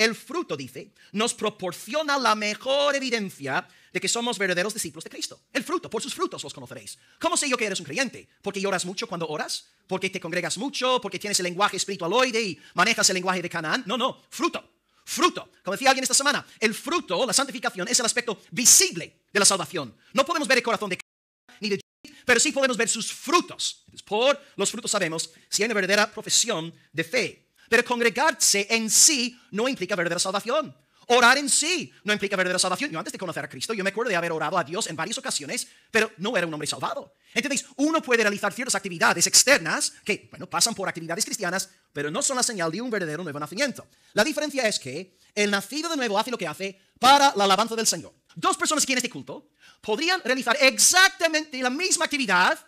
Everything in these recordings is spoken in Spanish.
El fruto, dice, nos proporciona la mejor evidencia de que somos verdaderos discípulos de Cristo. El fruto, por sus frutos los conoceréis. ¿Cómo sé yo que eres un creyente? ¿Porque lloras mucho cuando oras? ¿Porque te congregas mucho? ¿Porque tienes el lenguaje espiritual espiritualoide y manejas el lenguaje de Canaán? No, no, fruto. Fruto. Como decía alguien esta semana, el fruto, la santificación, es el aspecto visible de la salvación. No podemos ver el corazón de ni de pero sí podemos ver sus frutos. Por los frutos sabemos si hay una verdadera profesión de fe. Pero congregarse en sí no implica verdadera salvación. Orar en sí no implica verdadera salvación. Yo antes de conocer a Cristo, yo me acuerdo de haber orado a Dios en varias ocasiones, pero no era un hombre salvado. Entonces, uno puede realizar ciertas actividades externas que, bueno, pasan por actividades cristianas, pero no son la señal de un verdadero nuevo nacimiento. La diferencia es que el nacido de nuevo hace lo que hace para la alabanza del Señor. Dos personas que en este culto podrían realizar exactamente la misma actividad,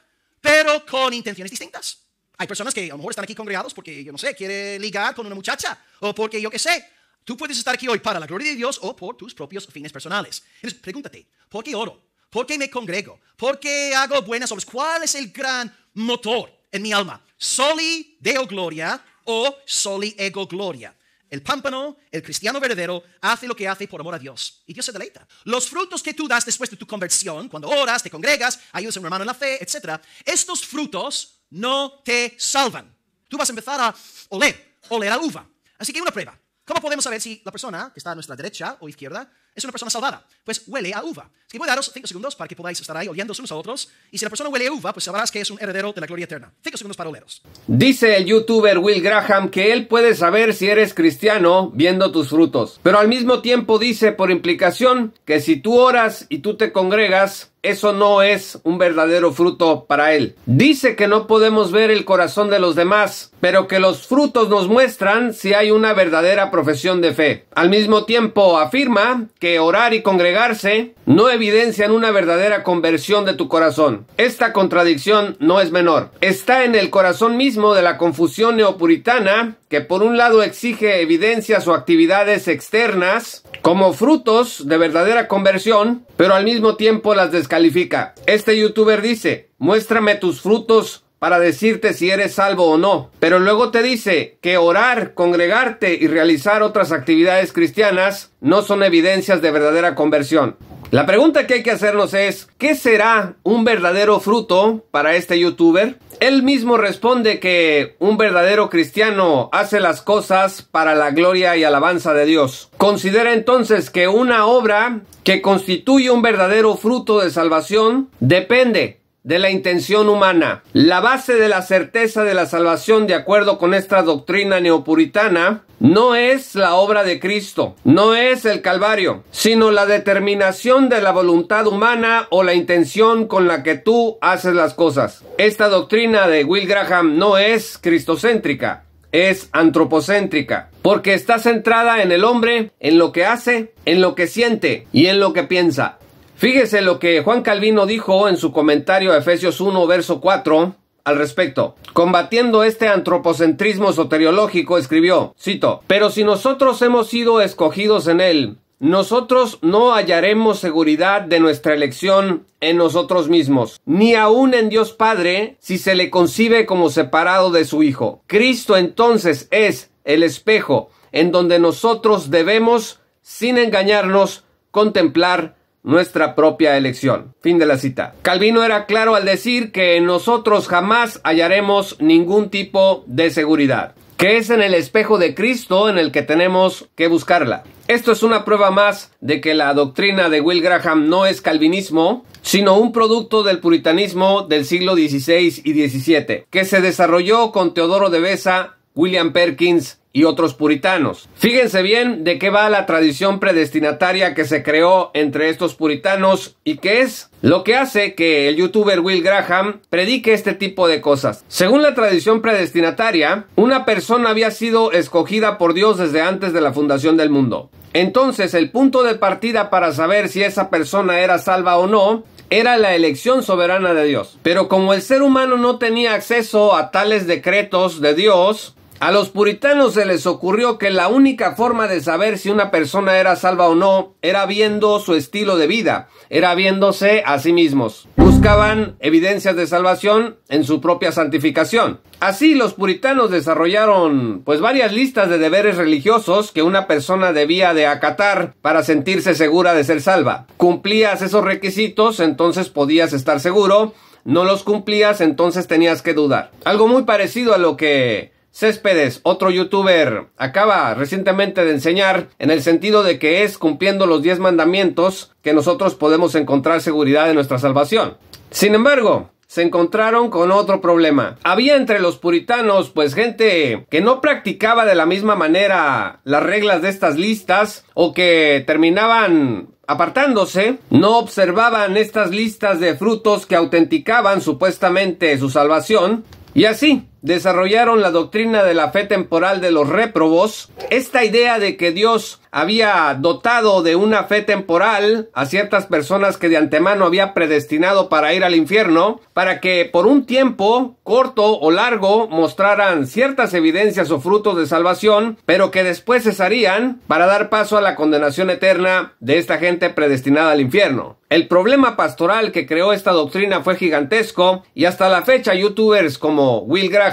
pero con intenciones distintas. Hay personas que a lo mejor están aquí congregados porque, yo no sé, quiere ligar con una muchacha o porque, yo qué sé, tú puedes estar aquí hoy para la gloria de Dios o por tus propios fines personales. Entonces, pregúntate, ¿por qué oro? ¿Por qué me congrego? ¿Por qué hago buenas obras? ¿Cuál es el gran motor en mi alma? Soli Deo Gloria o Soli Ego Gloria. El pámpano, el cristiano verdadero, hace lo que hace por amor a Dios. Y Dios se deleita. Los frutos que tú das después de tu conversión, cuando oras, te congregas, ayudas a un hermano en la fe, etcétera, Estos frutos no te salvan. Tú vas a empezar a oler, oler a uva. Así que una prueba. ¿Cómo podemos saber si la persona que está a nuestra derecha o izquierda es una persona salvada? Pues huele a uva. Así que voy a daros cinco segundos para que podáis estar ahí oliendo unos a otros. Y si la persona huele a uva, pues sabrás que es un heredero de la gloria eterna. Cinco segundos para oleros. Dice el youtuber Will Graham que él puede saber si eres cristiano viendo tus frutos. Pero al mismo tiempo dice por implicación que si tú oras y tú te congregas, eso no es un verdadero fruto para él. Dice que no podemos ver el corazón de los demás, pero que los frutos nos muestran si hay una verdadera profesión de fe. Al mismo tiempo afirma que orar y congregarse no evidencian una verdadera conversión de tu corazón. Esta contradicción no es menor. Está en el corazón mismo de la confusión neopuritana que por un lado exige evidencias o actividades externas como frutos de verdadera conversión, pero al mismo tiempo las descalifica. Este youtuber dice, muéstrame tus frutos para decirte si eres salvo o no. Pero luego te dice que orar, congregarte y realizar otras actividades cristianas no son evidencias de verdadera conversión. La pregunta que hay que hacernos es, ¿qué será un verdadero fruto para este youtuber? Él mismo responde que un verdadero cristiano hace las cosas para la gloria y alabanza de Dios. Considera entonces que una obra que constituye un verdadero fruto de salvación depende de la intención humana. La base de la certeza de la salvación, de acuerdo con esta doctrina neopuritana, no es la obra de Cristo, no es el Calvario, sino la determinación de la voluntad humana o la intención con la que tú haces las cosas. Esta doctrina de Will Graham no es cristocéntrica, es antropocéntrica, porque está centrada en el hombre, en lo que hace, en lo que siente y en lo que piensa. Fíjese lo que Juan Calvino dijo en su comentario a Efesios 1, verso 4. Al respecto, combatiendo este antropocentrismo soteriológico, escribió, cito, Pero si nosotros hemos sido escogidos en él, nosotros no hallaremos seguridad de nuestra elección en nosotros mismos, ni aun en Dios Padre si se le concibe como separado de su Hijo. Cristo entonces es el espejo en donde nosotros debemos, sin engañarnos, contemplar nuestra propia elección. Fin de la cita. Calvino era claro al decir que nosotros jamás hallaremos ningún tipo de seguridad, que es en el espejo de Cristo en el que tenemos que buscarla. Esto es una prueba más de que la doctrina de Will Graham no es calvinismo, sino un producto del puritanismo del siglo XVI y XVII, que se desarrolló con Teodoro de Besa, William Perkins, y otros puritanos. Fíjense bien de qué va la tradición predestinataria que se creó entre estos puritanos y qué es lo que hace que el youtuber Will Graham predique este tipo de cosas. Según la tradición predestinataria, una persona había sido escogida por Dios desde antes de la fundación del mundo. Entonces el punto de partida para saber si esa persona era salva o no era la elección soberana de Dios. Pero como el ser humano no tenía acceso a tales decretos de Dios, a los puritanos se les ocurrió que la única forma de saber si una persona era salva o no era viendo su estilo de vida, era viéndose a sí mismos. Buscaban evidencias de salvación en su propia santificación. Así los puritanos desarrollaron pues varias listas de deberes religiosos que una persona debía de acatar para sentirse segura de ser salva. Cumplías esos requisitos, entonces podías estar seguro, no los cumplías, entonces tenías que dudar. Algo muy parecido a lo que Céspedes, otro youtuber, acaba recientemente de enseñar en el sentido de que es cumpliendo los 10 mandamientos que nosotros podemos encontrar seguridad en nuestra salvación. Sin embargo, se encontraron con otro problema. Había entre los puritanos pues gente que no practicaba de la misma manera las reglas de estas listas o que terminaban apartándose, no observaban estas listas de frutos que autenticaban supuestamente su salvación y así desarrollaron la doctrina de la fe temporal de los réprobos. Esta idea de que Dios había dotado de una fe temporal a ciertas personas que de antemano había predestinado para ir al infierno, para que por un tiempo corto o largo mostraran ciertas evidencias o frutos de salvación, pero que después cesarían para dar paso a la condenación eterna de esta gente predestinada al infierno. El problema pastoral que creó esta doctrina fue gigantesco y hasta la fecha youtubers como Will Graham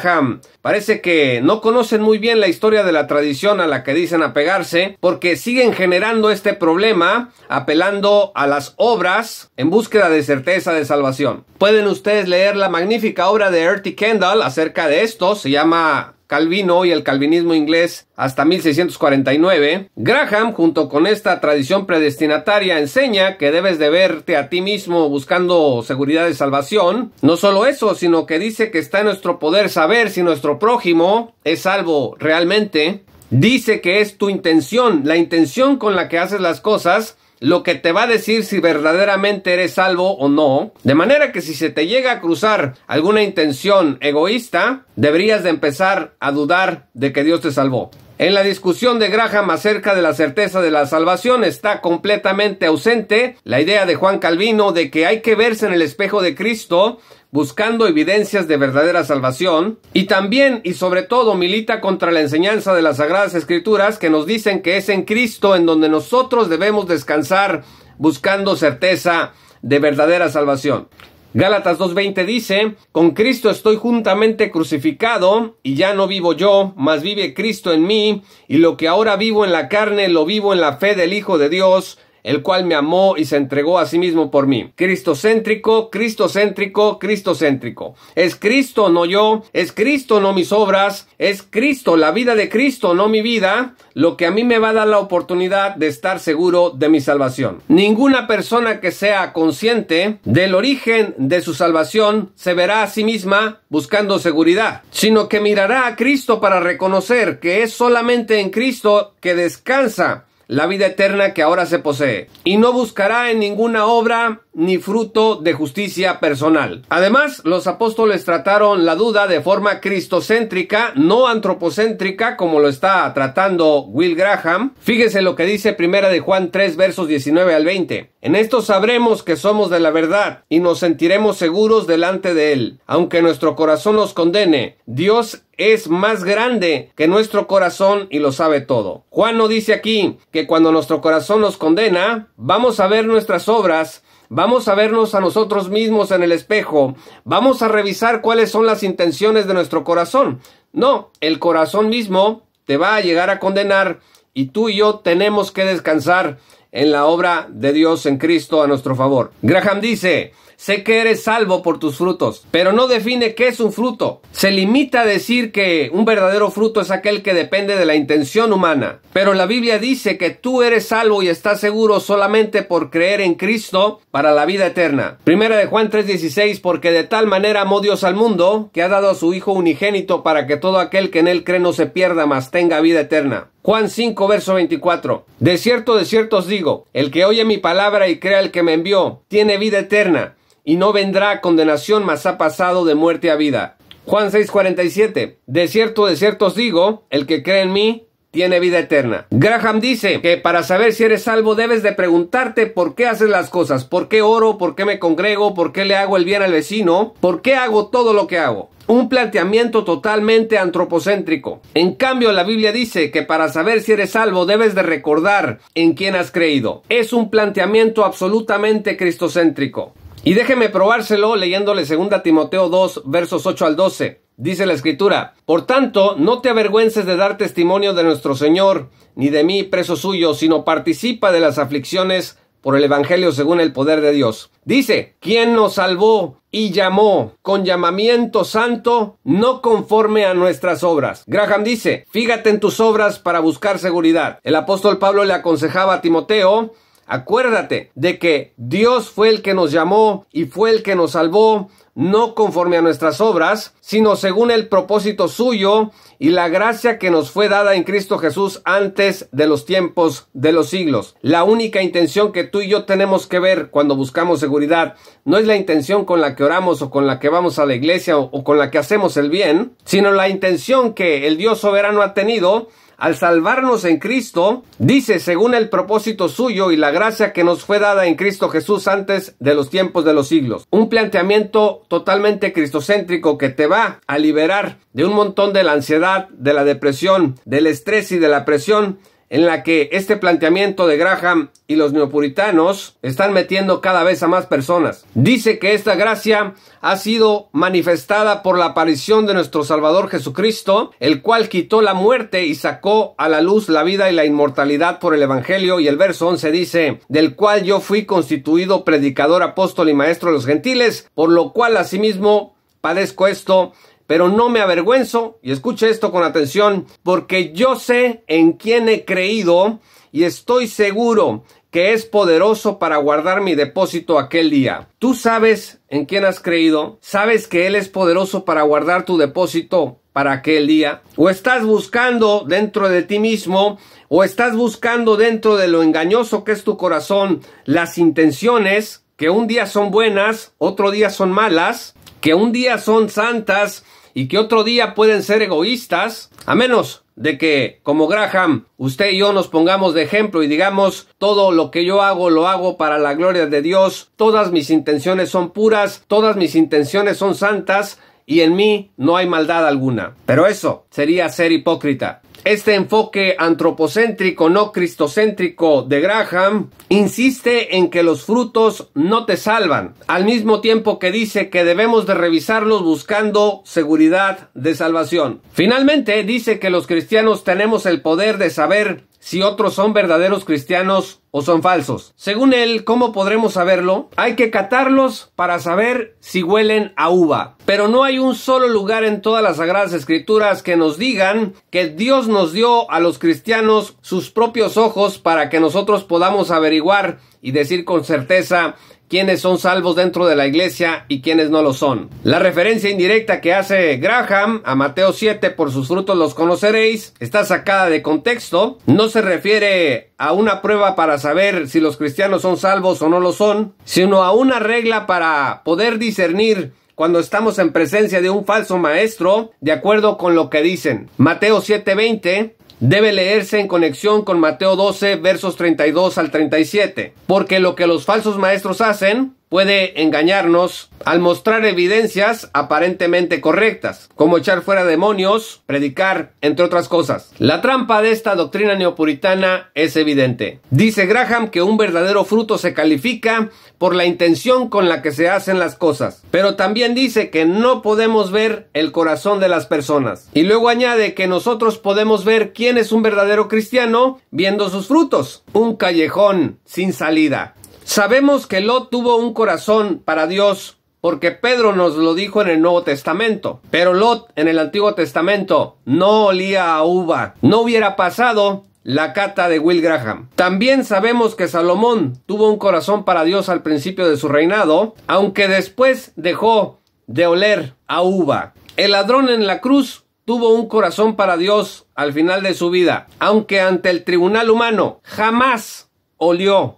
Parece que no conocen muy bien la historia de la tradición a la que dicen apegarse, porque siguen generando este problema apelando a las obras en búsqueda de certeza de salvación. Pueden ustedes leer la magnífica obra de Ertie Kendall acerca de esto, se llama Calvino y el calvinismo inglés hasta 1649, Graham, junto con esta tradición predestinataria, enseña que debes de verte a ti mismo buscando seguridad de salvación. No solo eso, sino que dice que está en nuestro poder saber si nuestro prójimo es salvo realmente. Dice que es tu intención, la intención con la que haces las cosas, lo que te va a decir si verdaderamente eres salvo o no. De manera que si se te llega a cruzar alguna intención egoísta, deberías de empezar a dudar de que Dios te salvó. En la discusión de Graham acerca de la certeza de la salvación está completamente ausente la idea de Juan Calvino de que hay que verse en el espejo de Cristo buscando evidencias de verdadera salvación, y también y sobre todo milita contra la enseñanza de las Sagradas Escrituras que nos dicen que es en Cristo en donde nosotros debemos descansar buscando certeza de verdadera salvación. Gálatas 2.20 dice, con Cristo estoy juntamente crucificado y ya no vivo yo, mas vive Cristo en mí, y lo que ahora vivo en la carne lo vivo en la fe del Hijo de Dios, el cual me amó y se entregó a sí mismo por mí. Cristocéntrico, cristocéntrico, cristocéntrico. Es Cristo, no yo, es Cristo, no mis obras, es Cristo, la vida de Cristo, no mi vida, lo que a mí me va a dar la oportunidad de estar seguro de mi salvación. Ninguna persona que sea consciente del origen de su salvación se verá a sí misma buscando seguridad, sino que mirará a Cristo para reconocer que es solamente en Cristo que descansa la vida eterna que ahora se posee, y no buscará en ninguna obra ni fruto de justicia personal. Además, los apóstoles trataron la duda de forma cristocéntrica, no antropocéntrica, como lo está tratando Will Graham. Fíjese lo que dice Primera de Juan 3, versos 19 al 20. En esto sabremos que somos de la verdad y nos sentiremos seguros delante de Él, aunque nuestro corazón nos condene. Dios es más grande que nuestro corazón y lo sabe todo. Juan nos dice aquí que cuando nuestro corazón nos condena, vamos a ver nuestras obras Vamos a vernos a nosotros mismos en el espejo. Vamos a revisar cuáles son las intenciones de nuestro corazón. No, el corazón mismo te va a llegar a condenar y tú y yo tenemos que descansar en la obra de Dios en Cristo a nuestro favor. Graham dice, sé que eres salvo por tus frutos, pero no define qué es un fruto. Se limita a decir que un verdadero fruto es aquel que depende de la intención humana, pero la Biblia dice que tú eres salvo y estás seguro solamente por creer en Cristo para la vida eterna. Primera de Juan 3:16, porque de tal manera amó Dios al mundo, que ha dado a su Hijo unigénito para que todo aquel que en él cree no se pierda, mas tenga vida eterna. Juan 5, verso 24. De cierto, de cierto os digo, el que oye mi palabra y crea el que me envió, tiene vida eterna y no vendrá condenación, mas ha pasado de muerte a vida. Juan 6:47. De cierto, de cierto os digo, el que cree en mí, tiene vida eterna. Graham dice que para saber si eres salvo debes de preguntarte por qué haces las cosas, por qué oro, por qué me congrego, por qué le hago el bien al vecino, por qué hago todo lo que hago. Un planteamiento totalmente antropocéntrico. En cambio, la Biblia dice que para saber si eres salvo debes de recordar en quién has creído. Es un planteamiento absolutamente cristocéntrico. Y déjeme probárselo leyéndole 2 Timoteo 2, versos 8 al 12. Dice la escritura, Por tanto, no te avergüences de dar testimonio de nuestro Señor, ni de mí, preso suyo, sino participa de las aflicciones por el Evangelio según el poder de Dios. Dice, ¿Quién nos salvó y llamó con llamamiento santo, no conforme a nuestras obras. Graham dice, fíjate en tus obras para buscar seguridad. El apóstol Pablo le aconsejaba a Timoteo Acuérdate de que Dios fue el que nos llamó y fue el que nos salvó, no conforme a nuestras obras, sino según el propósito suyo y la gracia que nos fue dada en Cristo Jesús antes de los tiempos de los siglos. La única intención que tú y yo tenemos que ver cuando buscamos seguridad no es la intención con la que oramos o con la que vamos a la iglesia o, con la que hacemos el bien, sino la intención que el Dios soberano ha tenido al salvarnos en Cristo, dice, según el propósito suyo y la gracia que nos fue dada en Cristo Jesús antes de los tiempos de los siglos. Un planteamiento totalmente cristocéntrico que te va a liberar de un montón de la ansiedad, de la depresión, del estrés y de la presión en la que este planteamiento de Graham y los neopuritanos están metiendo cada vez a más personas. Dice que esta gracia ha sido manifestada por la aparición de nuestro Salvador Jesucristo, el cual quitó la muerte y sacó a la luz la vida y la inmortalidad por el Evangelio y el verso 11 dice, del cual yo fui constituido predicador, apóstol y maestro de los gentiles, por lo cual asimismo padezco esto pero no me avergüenzo, y escuche esto con atención, porque yo sé en quién he creído y estoy seguro que es poderoso para guardar mi depósito aquel día. Tú sabes en quién has creído, sabes que Él es poderoso para guardar tu depósito para aquel día, o estás buscando dentro de ti mismo, o estás buscando dentro de lo engañoso que es tu corazón las intenciones que un día son buenas, otro día son malas, que un día son santas, y que otro día pueden ser egoístas, a menos de que, como Graham, usted y yo nos pongamos de ejemplo y digamos, todo lo que yo hago lo hago para la gloria de Dios, todas mis intenciones son puras, todas mis intenciones son santas, y en mí no hay maldad alguna. Pero eso sería ser hipócrita. Este enfoque antropocéntrico, no cristocéntrico de Graham, insiste en que los frutos no te salvan, al mismo tiempo que dice que debemos de revisarlos buscando seguridad de salvación. Finalmente, dice que los cristianos tenemos el poder de saber si otros son verdaderos cristianos o son falsos. Según él, ¿cómo podremos saberlo? Hay que catarlos para saber si huelen a uva. Pero no hay un solo lugar en todas las Sagradas Escrituras que nos digan que Dios nos dio a los cristianos sus propios ojos para que nosotros podamos averiguar y decir con certeza quiénes son salvos dentro de la iglesia y quiénes no lo son. La referencia indirecta que hace Graham a Mateo 7 por sus frutos los conoceréis está sacada de contexto, no se refiere a una prueba para saber si los cristianos son salvos o no lo son, sino a una regla para poder discernir cuando estamos en presencia de un falso maestro, de acuerdo con lo que dicen. Mateo 7:20 debe leerse en conexión con Mateo 12, versos 32 al 37, porque lo que los falsos maestros hacen puede engañarnos al mostrar evidencias aparentemente correctas, como echar fuera demonios, predicar, entre otras cosas. La trampa de esta doctrina neopuritana es evidente. Dice Graham que un verdadero fruto se califica por la intención con la que se hacen las cosas, pero también dice que no podemos ver el corazón de las personas. Y luego añade que nosotros podemos ver quién es un verdadero cristiano viendo sus frutos, un callejón sin salida. Sabemos que Lot tuvo un corazón para Dios porque Pedro nos lo dijo en el Nuevo Testamento. Pero Lot en el Antiguo Testamento no olía a uva. No hubiera pasado la cata de Will Graham. También sabemos que Salomón tuvo un corazón para Dios al principio de su reinado, aunque después dejó de oler a uva. El ladrón en la cruz tuvo un corazón para Dios al final de su vida, aunque ante el tribunal humano jamás olió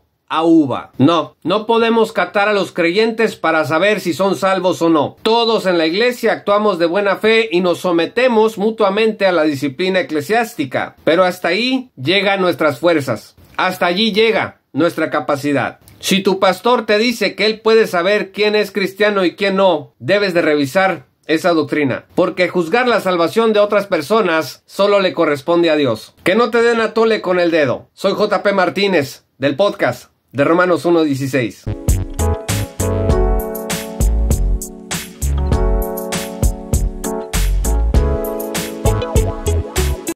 no, no podemos catar a los creyentes para saber si son salvos o no. Todos en la iglesia actuamos de buena fe y nos sometemos mutuamente a la disciplina eclesiástica, pero hasta ahí llegan nuestras fuerzas. Hasta allí llega nuestra capacidad. Si tu pastor te dice que él puede saber quién es cristiano y quién no, debes de revisar esa doctrina, porque juzgar la salvación de otras personas solo le corresponde a Dios. Que no te den a tole con el dedo. Soy JP Martínez, del podcast de Romanos 1.16.